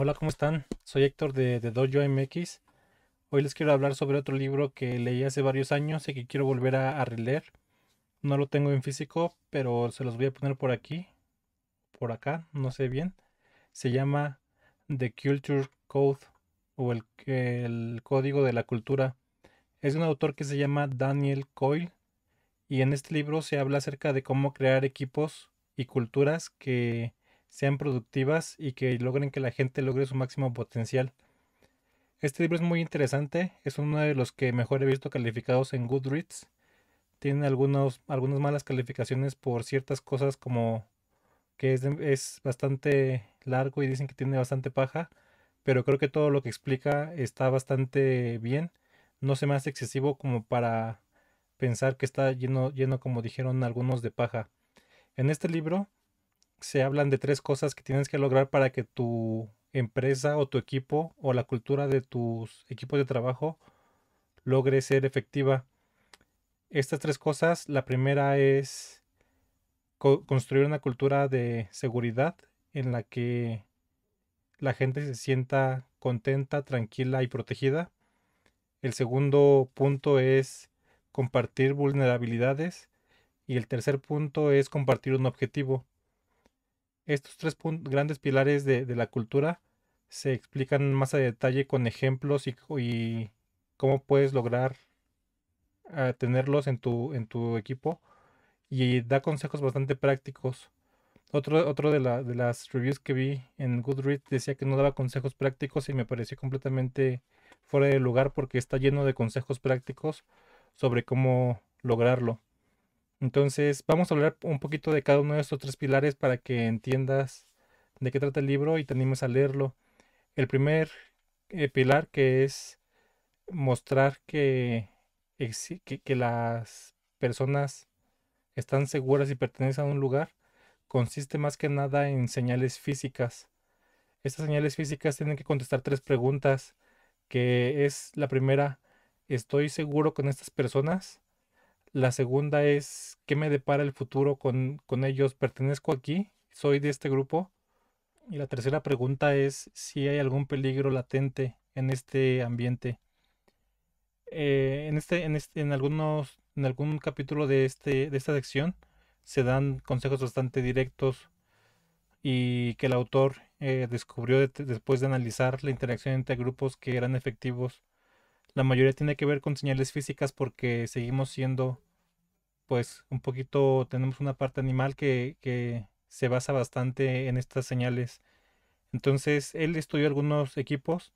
Hola, ¿cómo están? Soy Héctor de, Dojo MX. Hoy les quiero hablar sobre otro libro que leí hace varios años y que quiero volver a, releer. No lo tengo en físico, pero se los voy a poner por aquí, por acá, no sé bien. Se llama The Culture Code o el, el Código de la Cultura. Es un autor que se llama Daniel Coyle y en este libro se habla acerca de cómo crear equipos y culturas que sean productivas y que logren que la gente logre su máximo potencial. Este libro es muy interesante, es uno de los que mejor he visto calificados en Goodreads. Tiene algunos, algunas malas calificaciones por ciertas cosas como que es, bastante largo y dicen que tiene bastante paja, pero creo que todo lo que explica está bastante bien. No se me hace excesivo como para pensar que está lleno, lleno como dijeron algunos de paja. En este libro se hablan de tres cosas que tienes que lograr para que tu empresa o tu equipo o la cultura de tus equipos de trabajo logre ser efectiva. Estas tres cosas, la primera es construir una cultura de seguridad en la que la gente se sienta contenta, tranquila y protegida. El segundo punto es compartir vulnerabilidades y el tercer punto es compartir un objetivo. Estos tres grandes pilares de, la cultura se explican más a detalle con ejemplos y, cómo puedes lograr eh, tenerlos en tu, equipo y da consejos bastante prácticos. Otro, de, de, las reviews que vi en Goodreads decía que no daba consejos prácticos y me pareció completamente fuera de lugar porque está lleno de consejos prácticos sobre cómo lograrlo. Entonces, vamos a hablar un poquito de cada uno de estos tres pilares para que entiendas de qué trata el libro y te animes a leerlo. El primer eh, pilar que es mostrar que, que, que las personas están seguras y pertenecen a un lugar consiste más que nada en señales físicas. Estas señales físicas tienen que contestar tres preguntas, que es la primera, ¿estoy seguro con estas personas? La segunda es, ¿qué me depara el futuro con, ellos? ¿Pertenezco aquí? ¿Soy de este grupo? Y la tercera pregunta es si hay algún peligro latente en este ambiente. Eh, en, este, en, este, en, algunos, en algún capítulo de, este, de esta sección se dan consejos bastante directos y que el autor eh, descubrió después de analizar la interacción entre grupos que eran efectivos la mayoría tiene que ver con señales físicas porque seguimos siendo, pues, un poquito, tenemos una parte animal que, se basa bastante en estas señales. Entonces, él estudió algunos equipos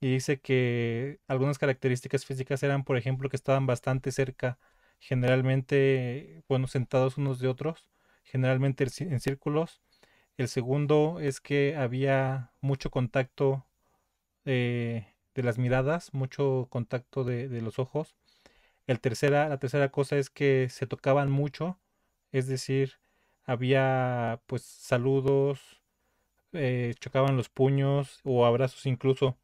y dice que algunas características físicas eran, por ejemplo, que estaban bastante cerca, generalmente, bueno, sentados unos de otros, generalmente en círculos. El segundo es que había mucho contacto eh, de las miradas, mucho contacto de, los ojos. El tercera, la tercera cosa es que se tocaban mucho, es decir, había pues saludos, eh, chocaban los puños o abrazos incluso.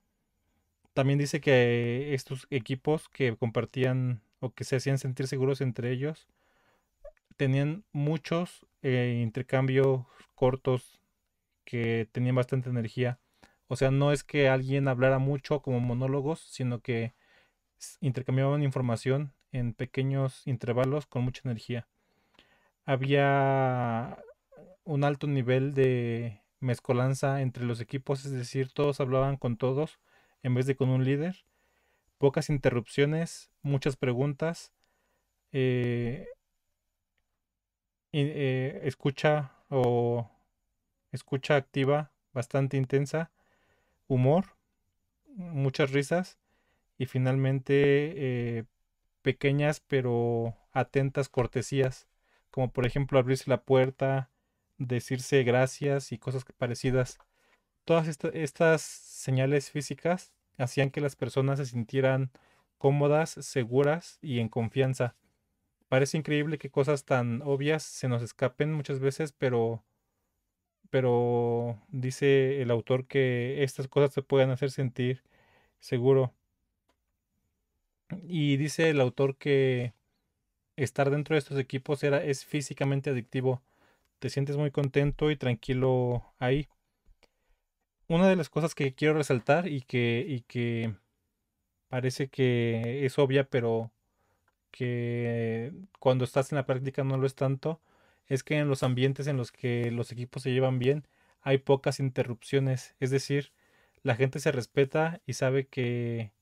También dice que estos equipos que compartían o que se hacían sentir seguros entre ellos tenían muchos eh, intercambios cortos que tenían bastante energía o sea, no es que alguien hablara mucho como monólogos, sino que intercambiaban información en pequeños intervalos con mucha energía. Había un alto nivel de mezcolanza entre los equipos, es decir, todos hablaban con todos en vez de con un líder. Pocas interrupciones, muchas preguntas. Eh, eh, escucha o escucha activa bastante intensa humor, muchas risas y finalmente eh, pequeñas pero atentas cortesías, como por ejemplo abrirse la puerta, decirse gracias y cosas parecidas. Todas estas señales físicas hacían que las personas se sintieran cómodas, seguras y en confianza. Parece increíble que cosas tan obvias se nos escapen muchas veces, pero pero dice el autor que estas cosas te pueden hacer sentir seguro. Y dice el autor que estar dentro de estos equipos era, es físicamente adictivo. Te sientes muy contento y tranquilo ahí. Una de las cosas que quiero resaltar y que, y que parece que es obvia, pero que cuando estás en la práctica no lo es tanto, es que en los ambientes en los que los equipos se llevan bien hay pocas interrupciones, es decir, la gente se respeta y sabe que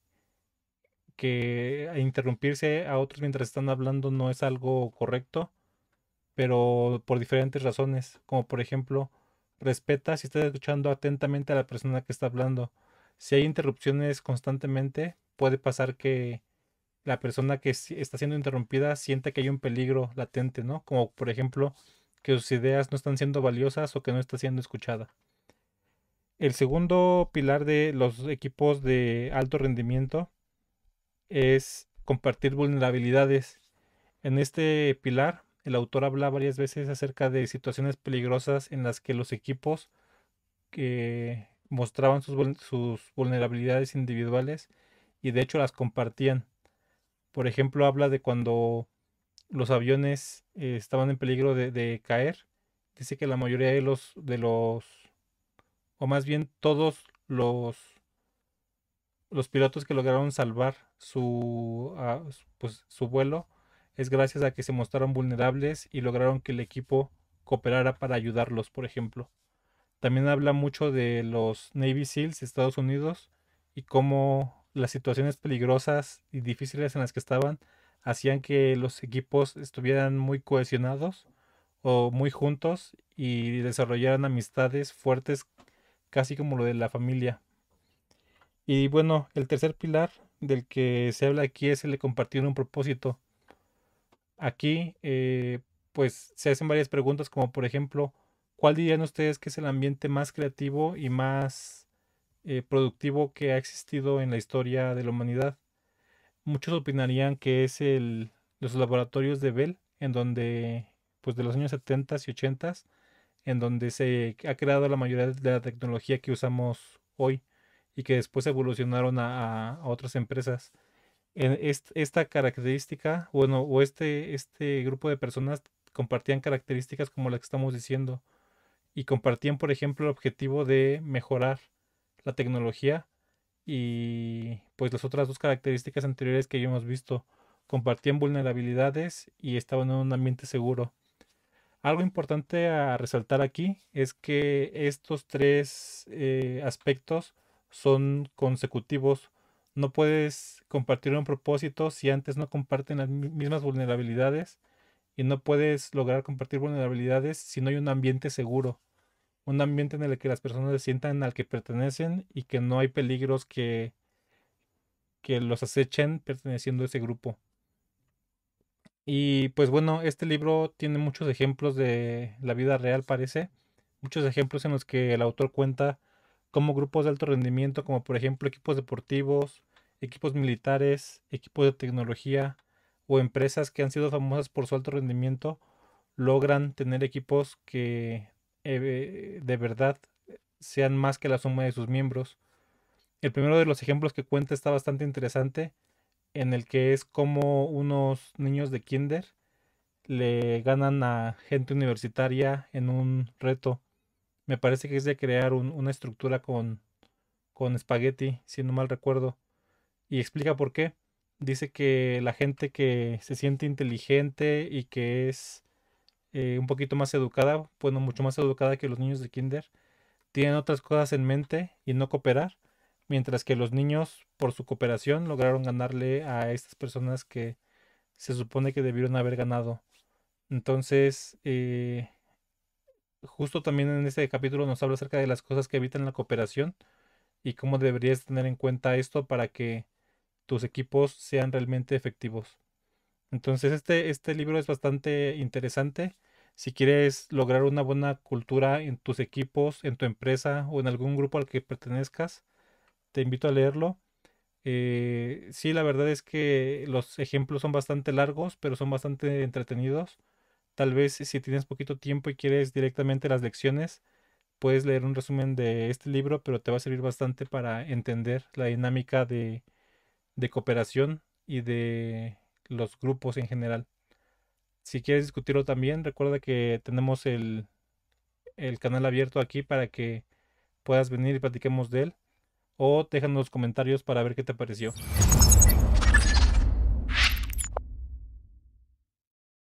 que interrumpirse a otros mientras están hablando no es algo correcto, pero por diferentes razones, como por ejemplo, respeta si estás escuchando atentamente a la persona que está hablando. Si hay interrupciones constantemente, puede pasar que la persona que está siendo interrumpida siente que hay un peligro latente, ¿no? Como por ejemplo que sus ideas no están siendo valiosas o que no está siendo escuchada. El segundo pilar de los equipos de alto rendimiento es compartir vulnerabilidades. En este pilar, el autor habla varias veces acerca de situaciones peligrosas en las que los equipos que mostraban sus vulnerabilidades individuales y de hecho las compartían por ejemplo, habla de cuando los aviones eh, estaban en peligro de, caer. Dice que la mayoría de los, de los, o más bien todos los, los pilotos que lograron salvar su, ah, pues, su vuelo es gracias a que se mostraron vulnerables y lograron que el equipo cooperara para ayudarlos, por ejemplo. También habla mucho de los Navy SEALs de Estados Unidos y cómo las situaciones peligrosas y difíciles en las que estaban hacían que los equipos estuvieran muy cohesionados o muy juntos y desarrollaran amistades fuertes, casi como lo de la familia. Y bueno, el tercer pilar del que se habla aquí es el de compartir un propósito. Aquí, eh, pues se hacen varias preguntas, como por ejemplo, ¿cuál dirían ustedes que es el ambiente más creativo y más eh, productivo que ha existido en la historia de la humanidad. Muchos opinarían que es el, los laboratorios de Bell, en donde, pues de los años 70 y 80, en donde se ha creado la mayoría de la tecnología que usamos hoy y que después evolucionaron a, otras empresas. En esta característica, bueno, o este, este grupo de personas compartían características como las que estamos diciendo y compartían, por ejemplo, el objetivo de mejorar la tecnología y pues las otras dos características anteriores que ya hemos visto compartían vulnerabilidades y estaban en un ambiente seguro. Algo importante a resaltar aquí es que estos tres eh, aspectos son consecutivos. No puedes compartir un propósito si antes no comparten las mismas vulnerabilidades y no puedes lograr compartir vulnerabilidades si no hay un ambiente seguro un ambiente en el que las personas se sientan al que pertenecen y que no hay peligros que, que los acechen perteneciendo a ese grupo. Y pues bueno, este libro tiene muchos ejemplos de la vida real, parece. Muchos ejemplos en los que el autor cuenta cómo grupos de alto rendimiento, como por ejemplo equipos deportivos, equipos militares, equipos de tecnología o empresas que han sido famosas por su alto rendimiento, logran tener equipos que eh, de verdad sean más que la suma de sus miembros. El primero de los ejemplos que cuenta está bastante interesante, en el que es como unos niños de kinder le ganan a gente universitaria en un reto. Me parece que es de crear una estructura con, con espagueti, si no mal recuerdo. Y explica por qué. Dice que la gente que se siente inteligente y que es eh, un poquito más educada, bueno, mucho más educada que los niños de kinder, tienen otras cosas en mente y no cooperar, mientras que los niños, por su cooperación, lograron ganarle a estas personas que se supone que debieron haber ganado. Entonces, eh, justo también en este capítulo nos habla acerca de las cosas que evitan la cooperación y cómo deberías tener en cuenta esto para que tus equipos sean realmente efectivos. Entonces este, este libro es bastante interesante. Si quieres lograr una buena cultura en tus equipos, en tu empresa o en algún grupo al que pertenezcas, te invito a leerlo. Eh, sí, la verdad es que los ejemplos son bastante largos, pero son bastante entretenidos. Tal vez si tienes poquito tiempo y quieres directamente las lecciones, puedes leer un resumen de este libro, pero te va a servir bastante para entender la dinámica de cooperación y de los grupos en general. Si quieres discutirlo también, recuerda que tenemos el, canal abierto aquí para que puedas venir y platiquemos de él. O déjanos los comentarios para ver qué te pareció.